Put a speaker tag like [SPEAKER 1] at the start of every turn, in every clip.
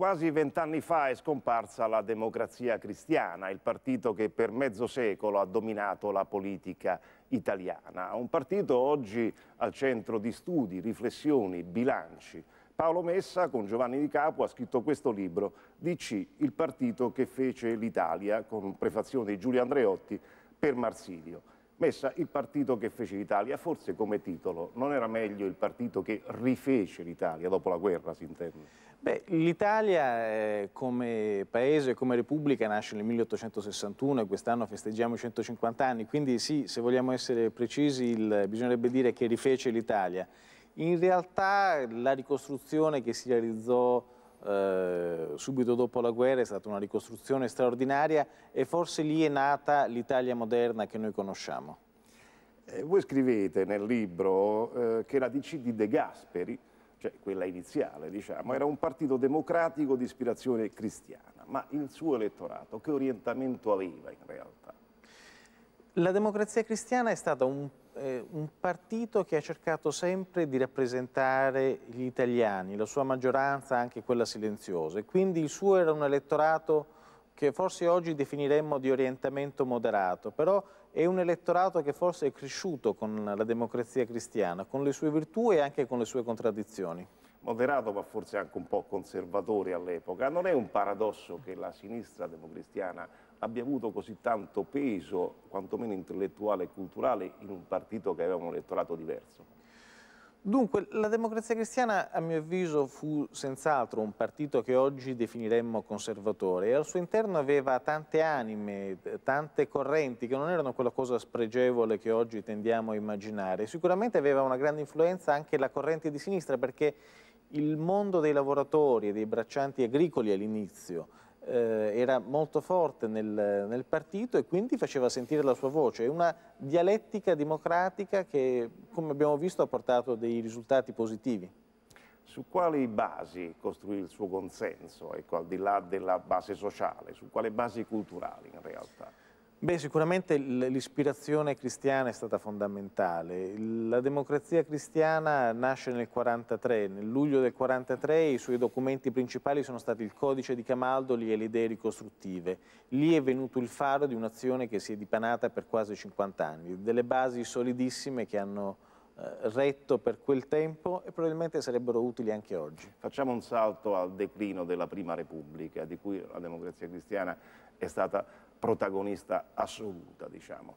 [SPEAKER 1] Quasi vent'anni fa è scomparsa la democrazia cristiana, il partito che per mezzo secolo ha dominato la politica italiana. Un partito oggi al centro di studi, riflessioni, bilanci. Paolo Messa con Giovanni Di Capo ha scritto questo libro, DC, il partito che fece l'Italia, con prefazione di Giulio Andreotti per Marsilio messa il partito che fece l'Italia, forse come titolo, non era meglio il partito che rifece l'Italia dopo la guerra, si intende? Beh, l'Italia
[SPEAKER 2] eh, come paese, come repubblica nasce nel 1861 e quest'anno festeggiamo i 150 anni, quindi sì, se vogliamo essere precisi, il, bisognerebbe dire che rifece l'Italia. In realtà la ricostruzione che si realizzò eh, subito dopo la guerra è stata una ricostruzione straordinaria e forse lì è nata l'Italia moderna che noi conosciamo.
[SPEAKER 1] Eh, voi scrivete nel libro eh, che la DC di De Gasperi, cioè quella iniziale diciamo, era un partito democratico di ispirazione cristiana, ma il suo elettorato che orientamento aveva in realtà? La democrazia
[SPEAKER 2] cristiana è stato un, eh, un, partito che ha cercato sempre di rappresentare gli italiani, la sua maggioranza, anche quella silenziosa, e quindi il suo era un elettorato che forse oggi definiremmo di orientamento moderato, però è un elettorato che forse è cresciuto con la democrazia cristiana, con le sue virtù e anche con le sue contraddizioni
[SPEAKER 1] moderato ma forse anche un po' conservatore all'epoca. Non è un paradosso che la sinistra democristiana abbia avuto così tanto peso, quantomeno intellettuale e culturale, in un partito che aveva un elettorato diverso? Dunque, la democrazia
[SPEAKER 2] cristiana, a mio avviso, fu senz'altro un partito che oggi definiremmo conservatore e al suo interno aveva tante anime, tante correnti che non erano quella cosa spregevole che oggi tendiamo a immaginare. Sicuramente aveva una grande influenza anche la corrente di sinistra perché il mondo dei lavoratori e dei braccianti agricoli all'inizio eh, era molto forte nel, nel, partito e quindi faceva sentire la sua voce. È una dialettica democratica che, come abbiamo visto, ha portato dei risultati positivi.
[SPEAKER 1] Su quali basi costruì il suo consenso, ecco, al di là della base sociale, su quale basi culturali in realtà?
[SPEAKER 2] Beh, sicuramente l'ispirazione cristiana è stata fondamentale. La democrazia cristiana nasce nel 1943, nel luglio del 1943 i suoi documenti principali sono stati il codice di Camaldoli e le idee ricostruttive. Lì è venuto il faro di un'azione che si è dipanata per quasi 50 anni, delle basi solidissime che hanno eh, retto per quel tempo e probabilmente sarebbero
[SPEAKER 1] utili anche oggi. Facciamo un salto al declino della Prima Repubblica, di cui la democrazia cristiana è stata protagonista assoluta, diciamo.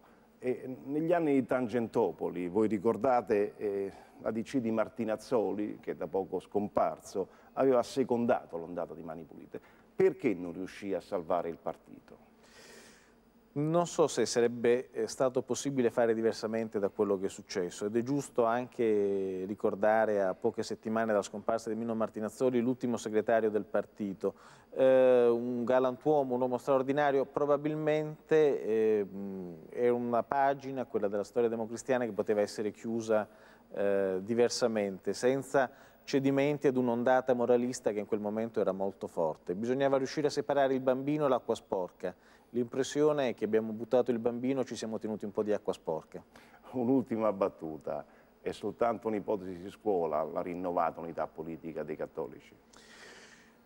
[SPEAKER 1] negli anni di Tangentopoli, voi ricordate eh, la DC di Martinazzoli, che da poco scomparso, aveva secondato l'ondata di Mani Pulite. Perché non riuscì a salvare il partito? non so se sarebbe eh, stato possibile
[SPEAKER 2] fare diversamente da quello che è successo ed è giusto anche ricordare a poche settimane dalla scomparsa di Mino Martinazzoli l'ultimo segretario del partito, eh, un galantuomo, un uomo straordinario, probabilmente eh, è una pagina, quella della storia democristiana, che poteva essere chiusa eh, diversamente, senza cedimenti ad un'ondata moralista che in quel momento era molto forte. Bisognava riuscire a separare il bambino e l'acqua sporca. L'impressione è che abbiamo buttato il bambino e ci siamo tenuti un po' di acqua sporca.
[SPEAKER 1] Un'ultima battuta. È soltanto un'ipotesi di scuola la rinnovata unità politica dei cattolici?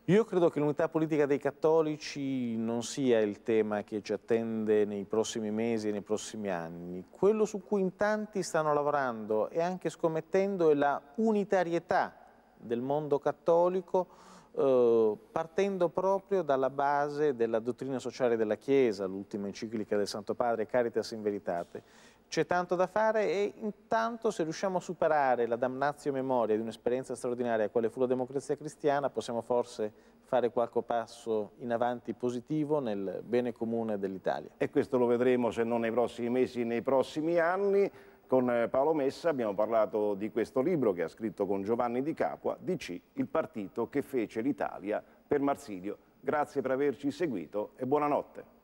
[SPEAKER 1] Io credo che l'unità politica dei cattolici
[SPEAKER 2] non sia il tema che ci attende nei prossimi mesi e nei prossimi anni. Quello su cui in tanti stanno lavorando e anche scommettendo è la unitarietà del mondo cattolico eh, partendo proprio dalla base della dottrina sociale della Chiesa, l'ultima enciclica del Santo Padre, Caritas in Veritate. C'è tanto da fare e intanto se riusciamo a superare la damnazio memoria di un'esperienza straordinaria quale fu la democrazia cristiana, possiamo forse fare qualche passo in avanti
[SPEAKER 1] positivo nel bene comune dell'Italia. E questo lo vedremo se non nei prossimi mesi, nei prossimi anni. Con eh, Paolo Messa abbiamo parlato di questo libro che ha scritto con Giovanni Di Capua, DC, il partito che fece l'Italia per Marsilio. Grazie per averci seguito e buonanotte.